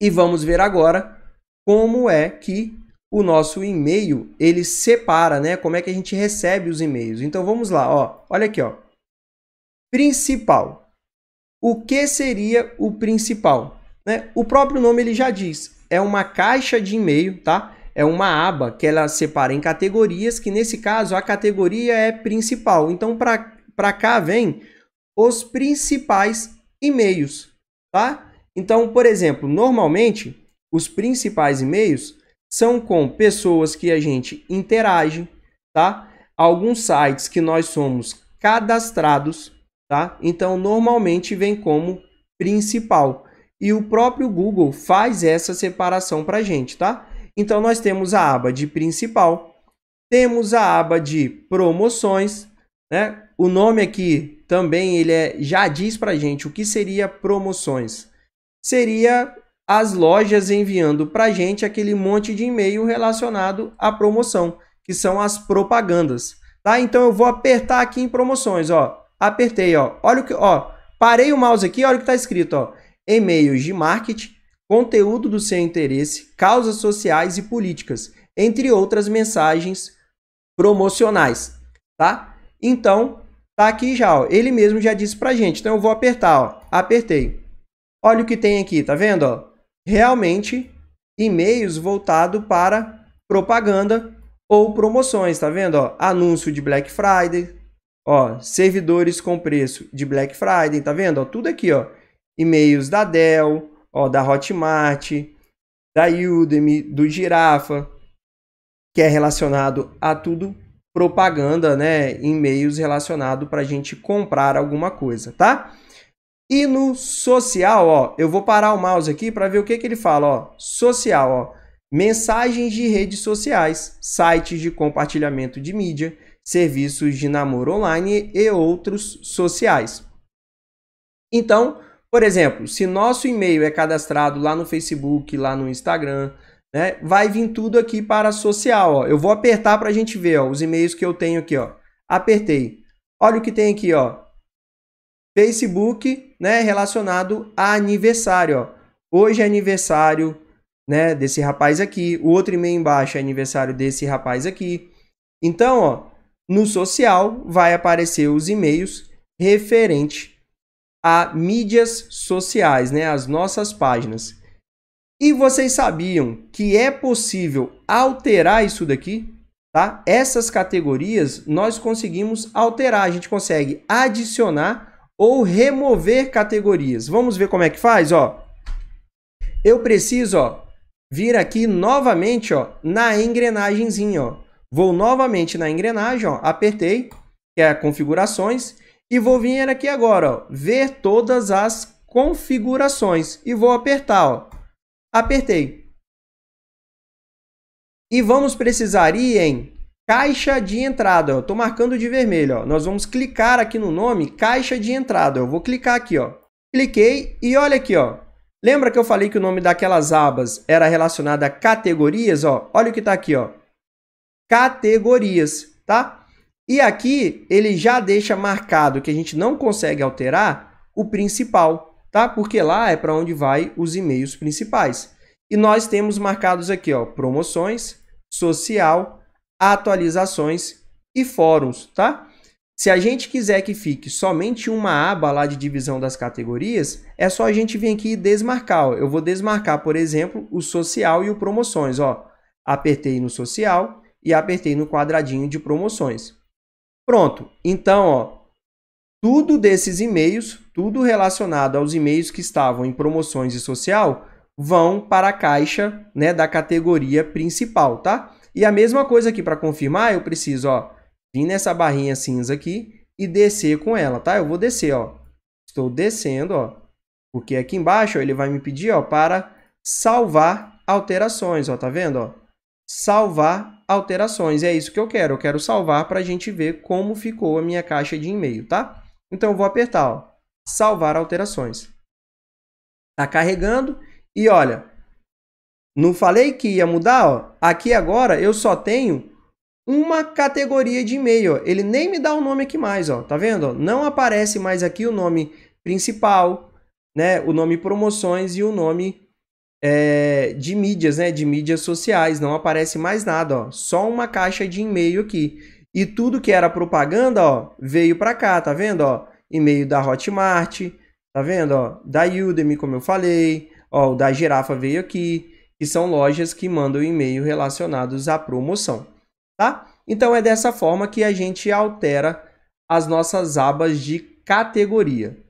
E vamos ver agora como é que o nosso e-mail ele separa, né? Como é que a gente recebe os e-mails? Então vamos lá, ó. Olha aqui, ó. Principal. O que seria o principal? Né? O próprio nome ele já diz. É uma caixa de e-mail, tá? É uma aba que ela separa em categorias, que nesse caso a categoria é principal. Então para cá vem os principais e-mails, tá? Então, por exemplo, normalmente os principais e-mails são com pessoas que a gente interage, tá? Alguns sites que nós somos cadastrados, tá? Então, normalmente vem como principal. E o próprio Google faz essa separação para a gente, tá? Então, nós temos a aba de principal, temos a aba de promoções, né? O nome aqui também ele é, já diz para gente o que seria promoções seria as lojas enviando para gente aquele monte de e-mail relacionado à promoção, que são as propagandas. Tá? Então eu vou apertar aqui em promoções, ó. Apertei, ó. Olha o que, ó. Parei o mouse aqui, olha o que está escrito, ó. E-mails de marketing, conteúdo do seu interesse, causas sociais e políticas, entre outras mensagens promocionais, tá? Então, tá aqui já, ó. Ele mesmo já disse pra gente. Então eu vou apertar, ó. Apertei. Olha o que tem aqui, tá vendo? Ó? Realmente, e-mails voltado para propaganda ou promoções, tá vendo? Ó, anúncio de Black Friday, ó, servidores com preço de Black Friday, tá vendo? Ó, tudo aqui, ó, e-mails da Dell, ó, da Hotmart, da Udemy, do Girafa, que é relacionado a tudo propaganda, né? E-mails relacionado para a gente comprar alguma coisa, tá? E no social, ó, eu vou parar o mouse aqui para ver o que, que ele fala, ó, social, ó, mensagens de redes sociais, sites de compartilhamento de mídia, serviços de namoro online e outros sociais. Então, por exemplo, se nosso e-mail é cadastrado lá no Facebook, lá no Instagram, né, vai vir tudo aqui para social. Ó. Eu vou apertar para a gente ver ó, os e-mails que eu tenho aqui. Ó. Apertei. Olha o que tem aqui. Ó. Facebook, né, relacionado a aniversário, ó. Hoje é aniversário, né, desse rapaz aqui. O outro e-mail embaixo é aniversário desse rapaz aqui. Então, ó, no social vai aparecer os e-mails referente a mídias sociais, né, as nossas páginas. E vocês sabiam que é possível alterar isso daqui? Tá? Essas categorias nós conseguimos alterar, a gente consegue adicionar ou remover categorias. Vamos ver como é que faz, ó. Eu preciso, ó, vir aqui novamente, ó, na engrenagemzinha, ó. Vou novamente na engrenagem, ó, apertei, que é configurações, e vou vir aqui agora, ó, ver todas as configurações e vou apertar, ó. Apertei. E vamos precisar ir em caixa de entrada. Eu estou marcando de vermelho. Ó. Nós vamos clicar aqui no nome caixa de entrada. Eu vou clicar aqui. Ó. Cliquei e olha aqui. Ó. Lembra que eu falei que o nome daquelas abas era relacionado a categorias? Ó. Olha o que está aqui. Ó. Categorias. Tá? E aqui ele já deixa marcado que a gente não consegue alterar o principal. Tá? Porque lá é para onde vai os e-mails principais. E nós temos marcados aqui ó, promoções, social atualizações e fóruns, tá? Se a gente quiser que fique somente uma aba lá de divisão das categorias, é só a gente vir aqui e desmarcar. Ó. Eu vou desmarcar, por exemplo, o social e o promoções. Ó. Apertei no social e apertei no quadradinho de promoções. Pronto. Então, ó, tudo desses e-mails, tudo relacionado aos e-mails que estavam em promoções e social, vão para a caixa né, da categoria principal, tá? E a mesma coisa aqui, para confirmar, eu preciso ó, vir nessa barrinha cinza aqui e descer com ela, tá? Eu vou descer, ó. Estou descendo, ó. Porque aqui embaixo ó, ele vai me pedir ó, para salvar alterações, ó. Tá vendo, ó? Salvar alterações. é isso que eu quero. Eu quero salvar para a gente ver como ficou a minha caixa de e-mail, tá? Então eu vou apertar, ó. Salvar alterações. Tá carregando. E olha, não falei que ia mudar? Ó. Aqui agora eu só tenho uma categoria de e-mail. Ele nem me dá o nome aqui mais, ó. Tá vendo? Não aparece mais aqui o nome principal, né? O nome promoções e o nome é, de mídias, né? De mídias sociais. Não aparece mais nada, ó. Só uma caixa de e-mail aqui. E tudo que era propaganda, ó, veio para cá, tá vendo, ó? E-mail da Hotmart, tá vendo, ó? Da Udemy, como eu falei, ó, o da Girafa veio aqui que são lojas que mandam e-mail relacionados à promoção, tá? Então é dessa forma que a gente altera as nossas abas de categoria.